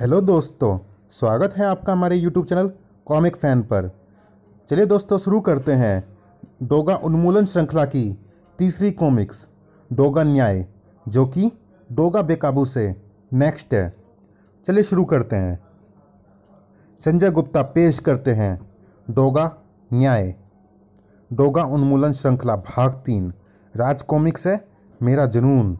hello दोस्तों स्वागत है आपका हमारे यूट्यूब चैनल कॉमिक फ़ैन पर चलिए दोस्तों शुरू करते हैं डोगा उन्मूलन श्रृंखला की तीसरी कॉमिक्स डोगा न्याय जो कि डोगा बेकाबू से नेक्स्ट है चलिए शुरू करते हैं संजय गुप्ता पेश करते हैं डोगा न्याय डोगा उन्मूलन श्रृंखला भाग तीन राज कॉमिक्स है मेरा जुनून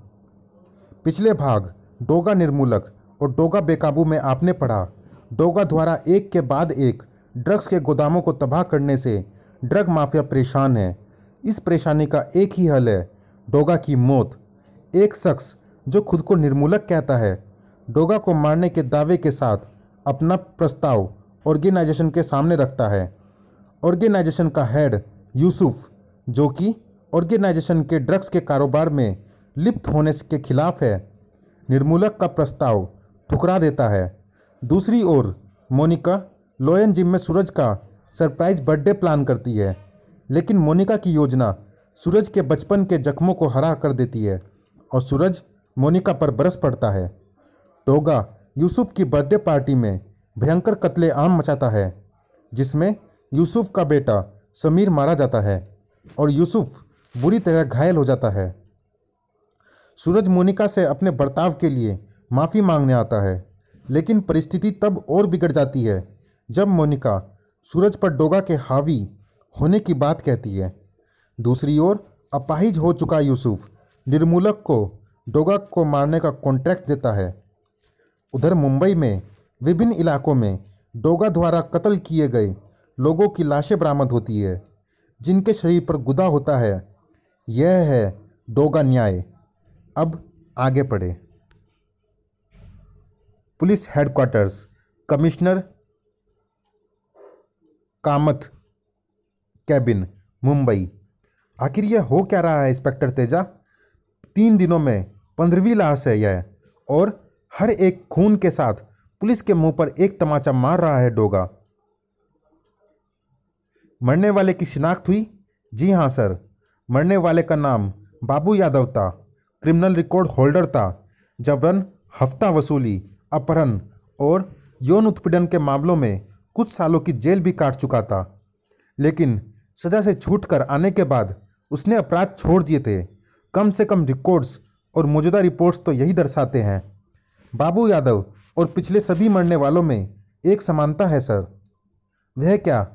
पिछले भाग डोगा निर्मूलक और डोगा बेकाबू में आपने पढ़ा डोगा द्वारा एक के बाद एक ड्रग्स के गोदामों को तबाह करने से ड्रग माफिया परेशान है इस परेशानी का एक ही हल है डोगा की मौत एक शख्स जो खुद को निर्मूलक कहता है डोगा को मारने के दावे के साथ अपना प्रस्ताव ऑर्गेनाइजेशन के सामने रखता है ऑर्गेनाइजेशन का हेड यूसुफ जो कि ऑर्गेनाइजेशन के ड्रग्स के कारोबार में लिप्त होने के खिलाफ है निर्मूलक का प्रस्ताव ठुकरा देता है दूसरी ओर मोनिका लोयन जिम में सूरज का सरप्राइज बर्थडे प्लान करती है लेकिन मोनिका की योजना सूरज के बचपन के जख्मों को हरा कर देती है और सूरज मोनिका पर बरस पड़ता है टोगा यूसुफ की बर्थडे पार्टी में भयंकर कत्ले आम मचाता है जिसमें यूसुफ का बेटा समीर मारा जाता है और यूसुफ बुरी तरह घायल हो जाता है सूरज मोनिका से अपने बर्ताव के लिए माफ़ी मांगने आता है लेकिन परिस्थिति तब और बिगड़ जाती है जब मोनिका सूरज पर डोगा के हावी होने की बात कहती है दूसरी ओर अपाहिज हो चुका यूसुफ निर्मूलक को डोगा को मारने का कॉन्ट्रैक्ट देता है उधर मुंबई में विभिन्न इलाकों में डोगा द्वारा कत्ल किए गए लोगों की लाशें बरामद होती है जिनके शरीर पर गुदा होता है यह है डोगा न्याय अब आगे पढ़ें police headquarters commissioner Kamat cabin Mumbai आखिर यह हो क्या रहा है इंस्पेक्टर तेजा तीन दिनों में पंद्रहवीं लाश है यह और हर एक खून के साथ पुलिस के मुंह पर एक तमाचा मार रहा है डोगा मरने वाले की शिनाख्त हुई जी हाँ सर मरने वाले का नाम बाबू यादव था क्रिमिनल रिकॉर्ड होल्डर था जबरन हफ्ता वसूली अपहरण और यौन उत्पीड़न के मामलों में कुछ सालों की जेल भी काट चुका था लेकिन सजा से छूट कर आने के बाद उसने अपराध छोड़ दिए थे कम से कम रिकॉर्ड्स और मौजूदा रिपोर्ट्स तो यही दर्शाते हैं बाबू यादव और पिछले सभी मरने वालों में एक समानता है सर वह क्या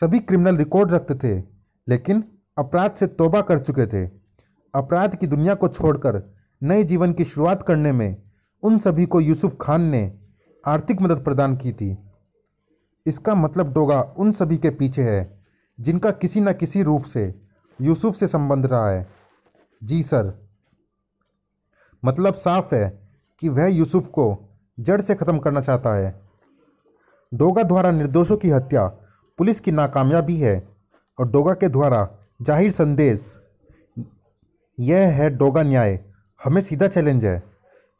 सभी क्रिमिनल रिकॉर्ड रखते थे लेकिन अपराध से तोबा कर चुके थे अपराध की दुनिया को छोड़कर नए जीवन की शुरुआत करने में उन सभी को यूसुफ खान ने आर्थिक मदद प्रदान की थी इसका मतलब डोगा उन सभी के पीछे है जिनका किसी न किसी रूप से यूसुफ से संबंध रहा है जी सर मतलब साफ है कि वह यूसुफ को जड़ से ख़त्म करना चाहता है डोगा द्वारा निर्दोषों की हत्या पुलिस की नाकामयाबी है और डोगा के द्वारा जाहिर संदेश यह है डोगा न्याय हमें सीधा चैलेंज है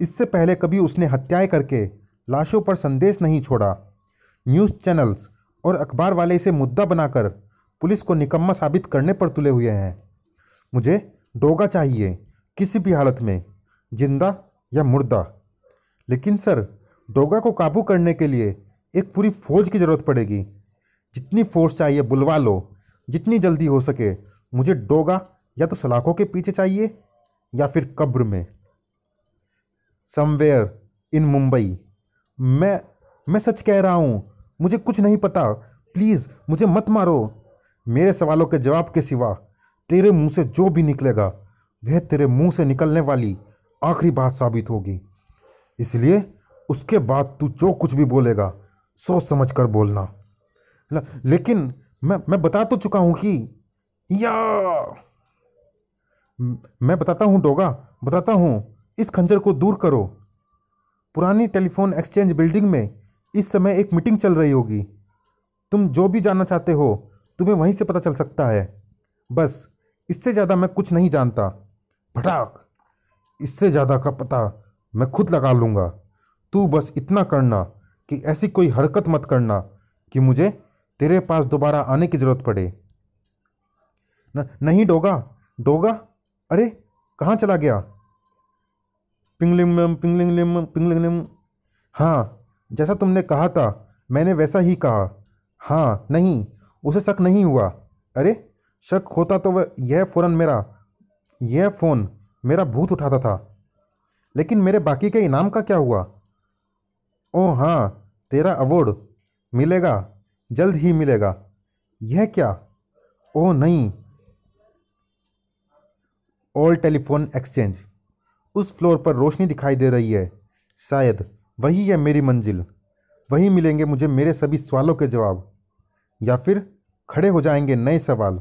इससे पहले कभी उसने हत्याएं करके लाशों पर संदेश नहीं छोड़ा न्यूज़ चैनल्स और अखबार वाले इसे मुद्दा बनाकर पुलिस को निकम्मा साबित करने पर तुले हुए हैं मुझे डोगा चाहिए किसी भी हालत में जिंदा या मुर्दा लेकिन सर डोगा को काबू करने के लिए एक पूरी फौज की ज़रूरत पड़ेगी जितनी फोर्स चाहिए बुलवा लो जितनी जल्दी हो सके मुझे डोगा या तो सलाखों के पीछे चाहिए या फिर कब्र में समवेयर इन मुंबई मैं मैं सच कह रहा हूँ मुझे कुछ नहीं पता प्लीज़ मुझे मत मारो मेरे सवालों के जवाब के सिवा तेरे मुंह से जो भी निकलेगा वह तेरे मुंह से निकलने वाली आखिरी बात साबित होगी इसलिए उसके बाद तू जो कुछ भी बोलेगा सोच समझ कर बोलना लेकिन मैं मैं बता तो चुका हूँ कि या मैं बताता हूँ डोगा बताता हूँ इस खंजर को दूर करो पुरानी टेलीफोन एक्सचेंज बिल्डिंग में इस समय एक मीटिंग चल रही होगी तुम जो भी जानना चाहते हो तुम्हें वहीं से पता चल सकता है बस इससे ज़्यादा मैं कुछ नहीं जानता भटाक इससे ज़्यादा का पता मैं खुद लगा लूँगा तू बस इतना करना कि ऐसी कोई हरकत मत करना कि मुझे तेरे पास दोबारा आने की ज़रूरत पड़े न, नहीं डोगा डोगा अरे कहाँ चला गया पिंगलिंगम पिंगलिंग पिंगलिंग हाँ जैसा तुमने कहा था मैंने वैसा ही कहा हाँ नहीं उसे शक नहीं हुआ अरे शक होता तो वह यह फ़ौरन मेरा यह फ़ोन मेरा भूत उठाता था लेकिन मेरे बाकी के इनाम का क्या हुआ ओ हाँ तेरा अवॉर्ड मिलेगा जल्द ही मिलेगा यह क्या ओ नहीं ओल्ड टेलीफोन एक्सचेंज उस फ्लोर पर रोशनी दिखाई दे रही है शायद वही है मेरी मंजिल वही मिलेंगे मुझे मेरे सभी सवालों के जवाब या फिर खड़े हो जाएंगे नए सवाल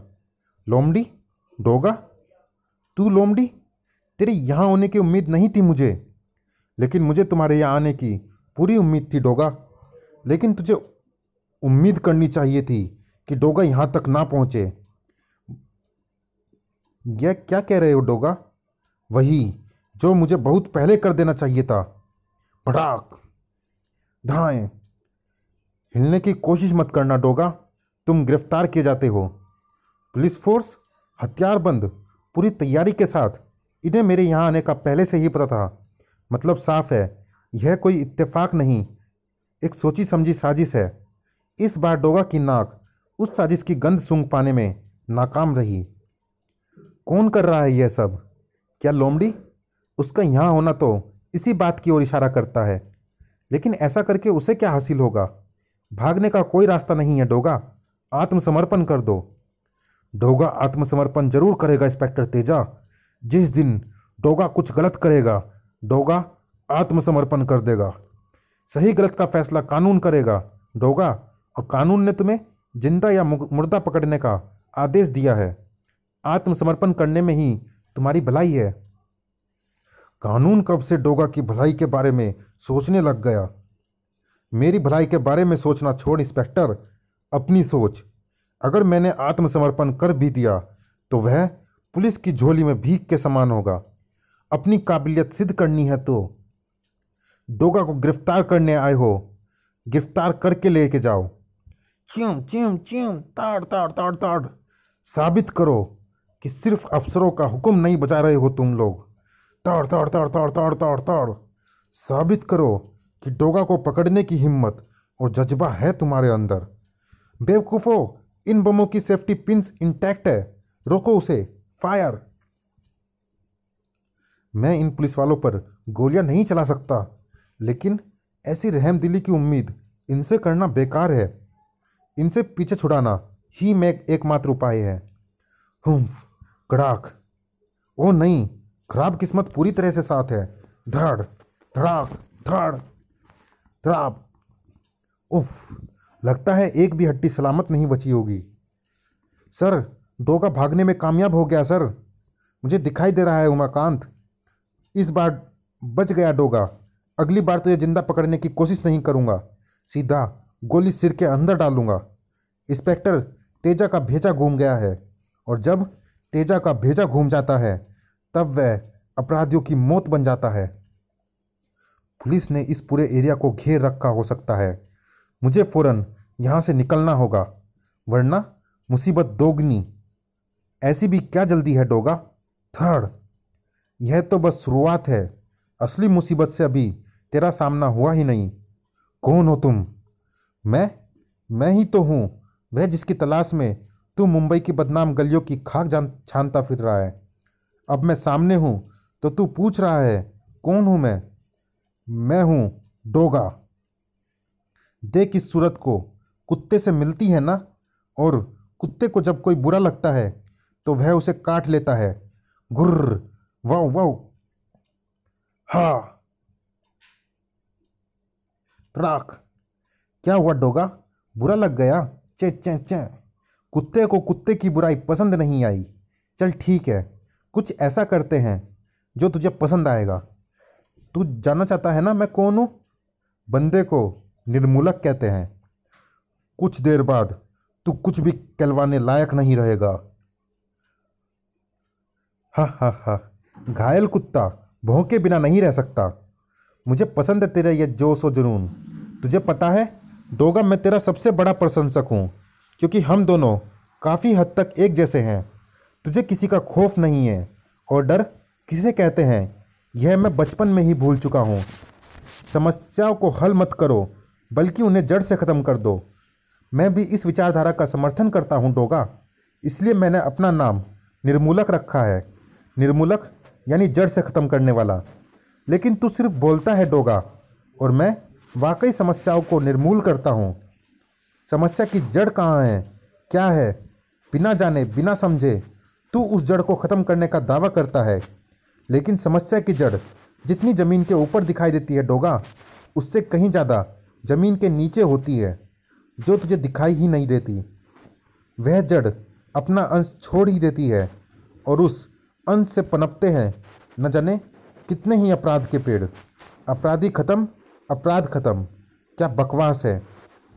लोमडी डोगा तू लोमडी तेरे यहाँ होने की उम्मीद नहीं थी मुझे लेकिन मुझे तुम्हारे यहाँ आने की पूरी उम्मीद थी डोगा लेकिन तुझे उम्मीद करनी चाहिए थी कि डोगा यहाँ तक ना पहुँचे यह क्या कह रहे हो डोगा वही जो मुझे बहुत पहले कर देना चाहिए था भड़ाक धाए हिलने की कोशिश मत करना डोगा तुम गिरफ्तार किए जाते हो पुलिस फोर्स हथियारबंद पूरी तैयारी के साथ इन्हें मेरे यहाँ आने का पहले से ही पता था मतलब साफ है यह कोई इत्तेफाक नहीं एक सोची समझी साजिश है इस बार डोगा की नाक उस साजिश की गंध सूंघ पाने में नाकाम रही कौन कर रहा है यह सब क्या लोमड़ी उसका यहाँ होना तो इसी बात की ओर इशारा करता है लेकिन ऐसा करके उसे क्या हासिल होगा भागने का कोई रास्ता नहीं है डोगा आत्मसमर्पण कर दो डोगा आत्मसमर्पण जरूर करेगा इंस्पेक्टर तेजा जिस दिन डोगा कुछ गलत करेगा डोगा आत्मसमर्पण कर देगा सही गलत का फैसला कानून करेगा डोगा और कानून ने तुम्हें जिंदा या मुर्दा पकड़ने का आदेश दिया है आत्मसमर्पण करने में ही तुम्हारी भलाई है कानून कब से डोगा की भलाई के बारे में सोचने लग गया मेरी भलाई के बारे में सोचना छोड़ इंस्पेक्टर अपनी सोच अगर मैंने आत्मसमर्पण कर भी दिया तो वह पुलिस की झोली में भीख के समान होगा अपनी काबिलियत सिद्ध करनी है तो डोगा को गिरफ्तार करने आए हो गिरफ्तार करके लेके जाओ च्यूम च्यूम च्यूम ताड़ ताड़ ताड़ ताड़ साबित करो कि सिर्फ अफसरों का हुक्म नहीं बजा रहे हो तुम लोग ताड़ ताड़ ताड़ ताड़ ताड़ ताड़ ताड़ साबित करो कि डोगा को पकड़ने की हिम्मत और जज्बा है तुम्हारे अंदर बेवकूफ़ो इन बमों की सेफ्टी पिंस इंटैक्ट है रोको उसे फायर मैं इन पुलिस वालों पर गोलियां नहीं चला सकता लेकिन ऐसी रहम दिली की उम्मीद इनसे करना बेकार है इनसे पीछे छुड़ाना ही मैं एकमात्र उपाय है हुम्फ कड़ाक ओ नहीं खराब किस्मत पूरी तरह से साथ है धड़ धड़ाक धड़ धड़ाप उफ लगता है एक भी हड्डी सलामत नहीं बची होगी सर का भागने में कामयाब हो गया सर मुझे दिखाई दे रहा है उमाकांत इस बार बच गया डोगा अगली बार तो ये जिंदा पकड़ने की कोशिश नहीं करूँगा सीधा गोली सिर के अंदर डालूंगा इंस्पेक्टर तेजा का भेजा घूम गया है और जब तेजा का भेजा घूम जाता है तब वह अपराधियों की मौत बन जाता है पुलिस ने इस पूरे एरिया को घेर रखा हो सकता है मुझे फ़ौरन यहाँ से निकलना होगा वरना मुसीबत दोगनी ऐसी भी क्या जल्दी है डोगा थर्ड यह तो बस शुरुआत है असली मुसीबत से अभी तेरा सामना हुआ ही नहीं कौन हो तुम मैं मैं ही तो हूँ वह जिसकी तलाश में तू मुंबई की बदनाम गलियों की खाक जान छानता फिर रहा है अब मैं सामने हूँ तो तू पूछ रहा है कौन हूँ मैं मैं हूँ डोगा देख इस सूरत को कुत्ते से मिलती है ना और कुत्ते को जब कोई बुरा लगता है तो वह उसे काट लेता है घुर्र वाओ वाओ हा राख क्या हुआ डोगा बुरा लग गया चे चे चे कुत्ते को कुत्ते की बुराई पसंद नहीं आई चल ठीक है कुछ ऐसा करते हैं जो तुझे पसंद आएगा तू जानना चाहता है ना मैं कौन हूँ बंदे को निर्मूलक कहते हैं कुछ देर बाद तू कुछ भी कहलवाने लायक नहीं रहेगा हा हा हा घायल कुत्ता भौंके बिना नहीं रह सकता मुझे पसंद है तेरा यह जोश और जुनून तुझे पता है दोगा मैं तेरा सबसे बड़ा प्रशंसक हूँ क्योंकि हम दोनों काफ़ी हद तक एक जैसे हैं तुझे किसी का खौफ नहीं है और डर किसे कहते हैं यह मैं बचपन में ही भूल चुका हूँ समस्याओं को हल मत करो बल्कि उन्हें जड़ से ख़त्म कर दो मैं भी इस विचारधारा का समर्थन करता हूँ डोगा इसलिए मैंने अपना नाम निर्मूलक रखा है निर्मूलक यानी जड़ से ख़त्म करने वाला लेकिन तू सिर्फ बोलता है डोगा और मैं वाकई समस्याओं को निर्मूल करता हूँ समस्या की जड़ कहाँ है क्या है बिना जाने बिना समझे तू उस जड़ को ख़त्म करने का दावा करता है लेकिन समस्या की जड़ जितनी ज़मीन के ऊपर दिखाई देती है डोगा उससे कहीं ज़्यादा ज़मीन के नीचे होती है जो तुझे दिखाई ही नहीं देती वह जड़ अपना अंश छोड़ ही देती है और उस अंश से पनपते हैं न जाने कितने ही अपराध के पेड़ अपराधी ख़त्म अपराध ख़त्म क्या बकवास है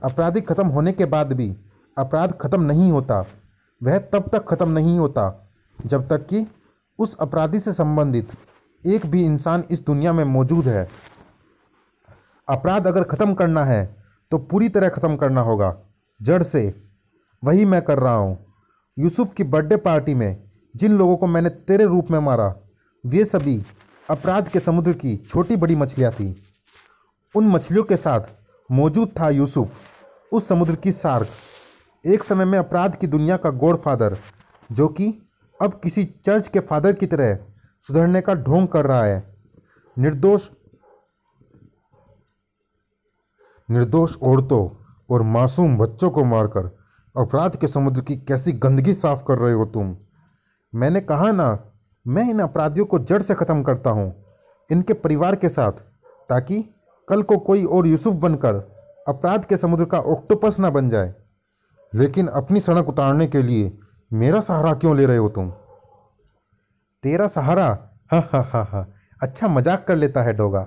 अपराधी ख़त्म होने के बाद भी अपराध ख़त्म नहीं होता वह तब तक ख़त्म नहीं होता जब तक कि उस अपराधी से संबंधित एक भी इंसान इस दुनिया में मौजूद है अपराध अगर ख़त्म करना है तो पूरी तरह ख़त्म करना होगा जड़ से वही मैं कर रहा हूँ यूसुफ की बर्थडे पार्टी में जिन लोगों को मैंने तेरे रूप में मारा वे सभी अपराध के समुद्र की छोटी बड़ी मछलियाँ थीं उन मछलियों के साथ मौजूद था यूसुफ उस समुद्र की सार्क एक समय में अपराध की दुनिया का गोड फादर जो कि अब किसी चर्च के फादर की तरह सुधरने का ढोंग कर रहा है निर्दोष निर्दोष औरतों और मासूम बच्चों को मारकर अपराध के समुद्र की कैसी गंदगी साफ कर रहे हो तुम मैंने कहा ना मैं इन अपराधियों को जड़ से ख़त्म करता हूँ इनके परिवार के साथ ताकि कल को कोई और यूसुफ बनकर अपराध के समुद्र का ऑक्टोपस ना बन जाए लेकिन अपनी सड़क उतारने के लिए मेरा सहारा क्यों ले रहे हो तुम तेरा सहारा हा हा हा हा अच्छा मजाक कर लेता है डोगा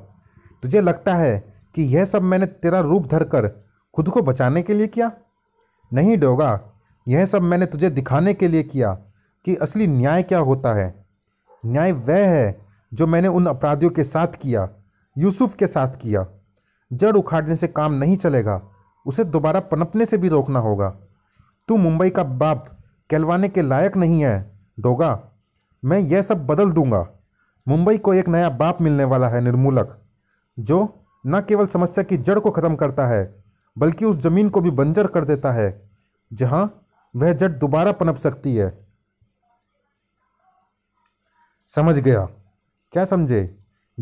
तुझे लगता है कि यह सब मैंने तेरा रूप धरकर खुद को बचाने के लिए किया नहीं डोगा यह सब मैंने तुझे दिखाने के लिए किया कि असली न्याय क्या होता है न्याय वह है जो मैंने उन अपराधियों के साथ किया यूसुफ के साथ किया जड़ उखाड़ने से काम नहीं चलेगा उसे दोबारा पनपने से भी रोकना होगा तू मुंबई का बाप कहलवाने के लायक नहीं है डोगा मैं यह सब बदल दूंगा मुंबई को एक नया बाप मिलने वाला है निर्मूलक जो न केवल समस्या की जड़ को ख़त्म करता है बल्कि उस ज़मीन को भी बंजर कर देता है जहां वह जड़ दोबारा पनप सकती है समझ गया क्या समझे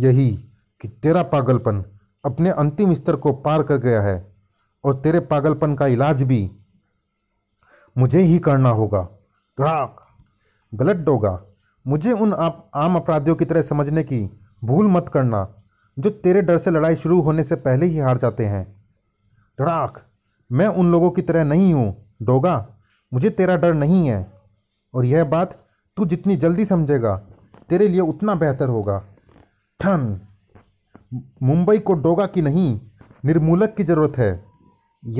यही कि तेरा पागलपन अपने अंतिम स्तर को पार कर गया है और तेरे पागलपन का इलाज भी मुझे ही करना होगा ग्राहक गलत डोगा मुझे उन आप आम अपराधियों की तरह समझने की भूल मत करना जो तेरे डर से लड़ाई शुरू होने से पहले ही हार जाते हैं धड़ाक मैं उन लोगों की तरह नहीं हूँ डोगा मुझे तेरा डर नहीं है और यह बात तू जितनी जल्दी समझेगा तेरे लिए उतना बेहतर होगा ठन मुंबई को डोगा की नहीं निर्मूलक की ज़रूरत है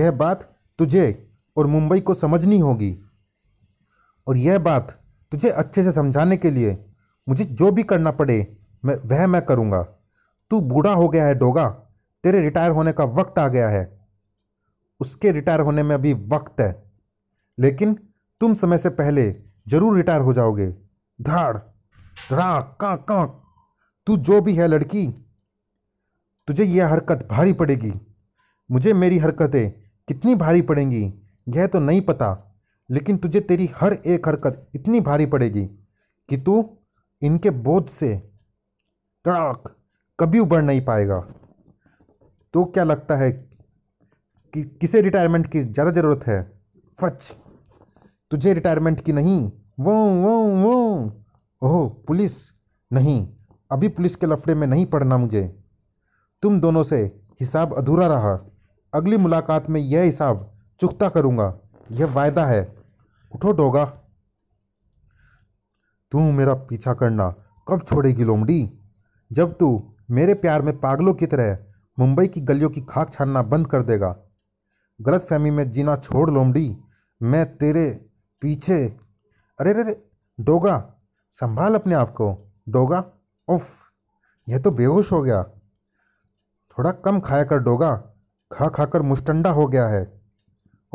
यह बात तुझे और मुंबई को समझनी होगी और यह बात तुझे अच्छे से समझाने के लिए मुझे जो भी करना पड़े मैं वह मैं करूँगा तू बूढ़ा हो गया है डोगा तेरे रिटायर होने का वक्त आ गया है उसके रिटायर होने में अभी वक्त है लेकिन तुम समय से पहले जरूर रिटायर हो जाओगे धाड़ रा का का तू जो भी है लड़की तुझे यह हरकत भारी पड़ेगी मुझे मेरी हरकतें कितनी भारी पड़ेंगी यह तो नहीं पता लेकिन तुझे तेरी हर एक हरकत इतनी भारी पड़ेगी कि तू इनके बोझ से कड़ाक कभी उबर नहीं पाएगा तो क्या लगता है कि किसे रिटायरमेंट की ज़्यादा ज़रूरत है फच तुझे रिटायरमेंट की नहीं वो वो वो ओह पुलिस नहीं अभी पुलिस के लफड़े में नहीं पड़ना मुझे तुम दोनों से हिसाब अधूरा रहा अगली मुलाकात में यह हिसाब चुकता करूँगा यह वायदा है उठो डोगा तू मेरा पीछा करना कब छोड़ेगी लोमड़ी जब तू मेरे प्यार में पागलों की तरह मुंबई की गलियों की खाक छानना बंद कर देगा गलत फहमी में जीना छोड़ लोमड़ी मैं तेरे पीछे अरे अरे डोगा संभाल अपने आप को डोगा उफ यह तो बेहोश हो गया थोड़ा कम खाया कर डोगा खा खा कर मुस्टंडा हो गया है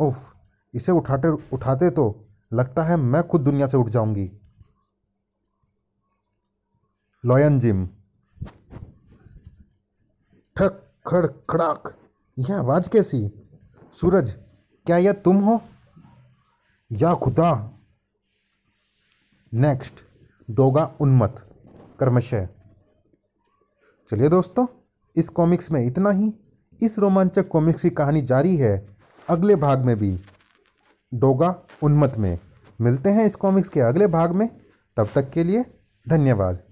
उफ इसे उठाते उठाते तो लगता है मैं खुद दुनिया से उठ जाऊंगी लॉयन जिम ठक खड़ खड़ाक यह आवाज़ कैसी सूरज क्या यह तुम हो या खुदा नेक्स्ट डोगा उन्मत कर्मशय चलिए दोस्तों इस कॉमिक्स में इतना ही इस रोमांचक कॉमिक्स की कहानी जारी है अगले भाग में भी डोगा उन्मत में मिलते हैं इस कॉमिक्स के अगले भाग में तब तक के लिए धन्यवाद